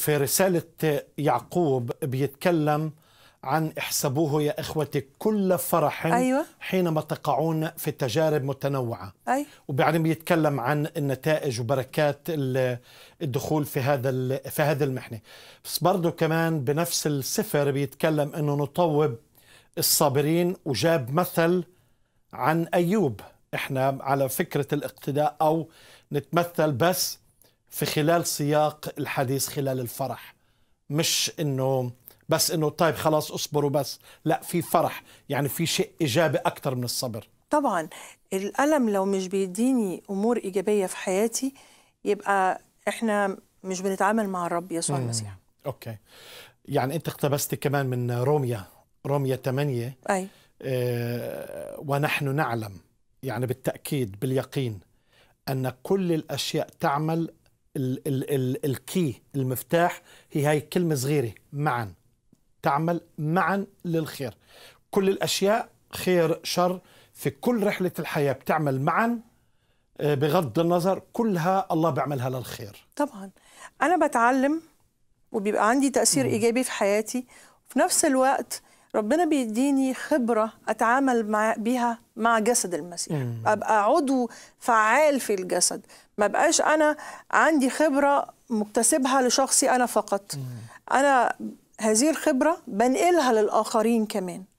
في رسالة يعقوب بيتكلم عن احسبوه يا اخوتي كل فرح أيوة. حينما تقعون في تجارب متنوعه أيوة. وبعدين بيتكلم عن النتائج وبركات الدخول في هذا في هذه المحنه بس برضه كمان بنفس السفر بيتكلم انه نطوب الصابرين وجاب مثل عن ايوب احنا على فكره الاقتداء او نتمثل بس في خلال سياق الحديث خلال الفرح مش انه بس انه طيب خلاص اصبروا بس لا في فرح يعني في شيء ايجابي اكثر من الصبر طبعا الالم لو مش بيديني امور ايجابيه في حياتي يبقى احنا مش بنتعامل مع الرب يسوع المسيح اوكي يعني انت اقتبستي كمان من روميا روميا 8 اي آه ونحن نعلم يعني بالتاكيد باليقين ان كل الاشياء تعمل الكي المفتاح هي هاي كلمة صغيرة معا تعمل معا للخير كل الأشياء خير شر في كل رحلة الحياة بتعمل معا آه، بغض النظر كلها الله بيعملها للخير طبعا أنا بتعلم وبيبقى عندي تأثير إيجابي في حياتي وفي نفس الوقت ربنا بيديني خبرة أتعامل مع بيها مع جسد المسيح مم. أبقى عضو فعال في الجسد ما بقاش أنا عندي خبرة مكتسبها لشخصي أنا فقط مم. أنا هذه الخبرة بنقلها للآخرين كمان